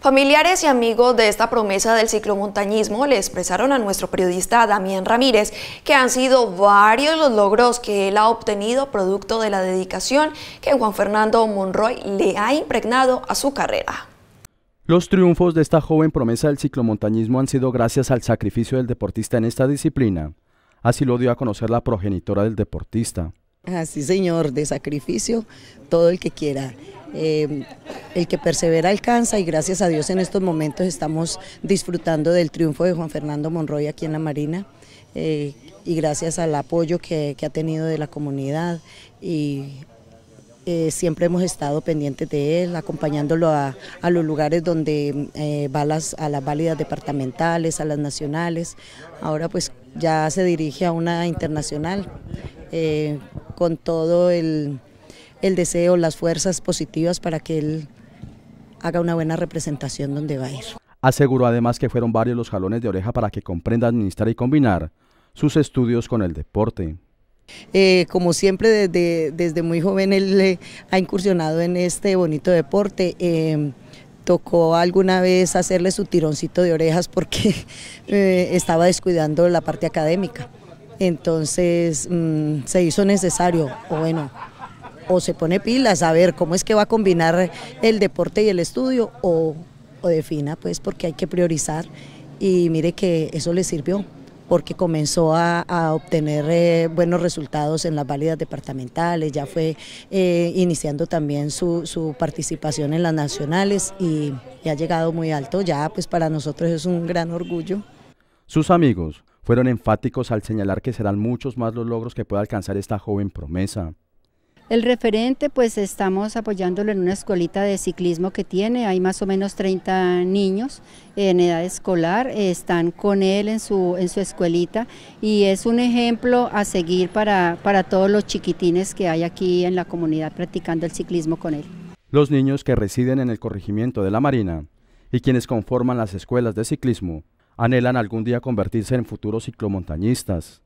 Familiares y amigos de esta promesa del ciclomontañismo le expresaron a nuestro periodista Damián Ramírez que han sido varios los logros que él ha obtenido producto de la dedicación que Juan Fernando Monroy le ha impregnado a su carrera. Los triunfos de esta joven promesa del ciclomontañismo han sido gracias al sacrificio del deportista en esta disciplina. Así lo dio a conocer la progenitora del deportista, Así, ah, señor, de sacrificio, todo el que quiera. Em, el que persevera alcanza y gracias a Dios en estos momentos estamos disfrutando del triunfo de Juan Fernando Monroy aquí en la Marina eh, y gracias al apoyo que, ha tenido de la comunidad y eh, siempre hemos estado pendientes de él, acompañándolo a, los lugares donde eh, va a las válidas departamentales, a las nacionales, ahora pues ya se dirige a una internacional con todo el, deseo, las fuerzas positivas para que él haga una buena representación donde va a ir. Aseguró además que fueron varios los jalones de oreja para que comprenda administrar y combinar sus estudios con el deporte. Eh, como siempre, desde, desde, muy joven él eh, ha incursionado en este bonito deporte. Eh, tocó alguna vez hacerle su tironcito de orejas porque estaba descuidando la parte académica. Entonces mm, se hizo necesario, o bueno, o se pone pilas a ver cómo es que va a combinar el deporte y el estudio, o, defina, pues, porque hay que priorizar. Y mire que eso le sirvió porque comenzó a, obtener eh, buenos resultados en las válidas departamentales, ya fue eh, iniciando también su, participación en las nacionales y ha llegado muy alto, ya pues para nosotros es un gran orgullo. Sus amigos, fueron enfáticos al señalar que serán muchos más los logros que pueda alcanzar esta joven promesa. El referente, pues estamos apoyándolo en una escuelita de ciclismo que tiene, hay más o menos 30 niños en edad escolar, eh, están con él en su, escuelita y es un ejemplo a seguir para, para todos los chiquitines que hay aquí en la comunidad practicando el ciclismo con él. Los niños que residen en el corregimiento de la Marina y quienes conforman las escuelas de ciclismo anhelan algún día convertirse en futuros ciclomontañistas.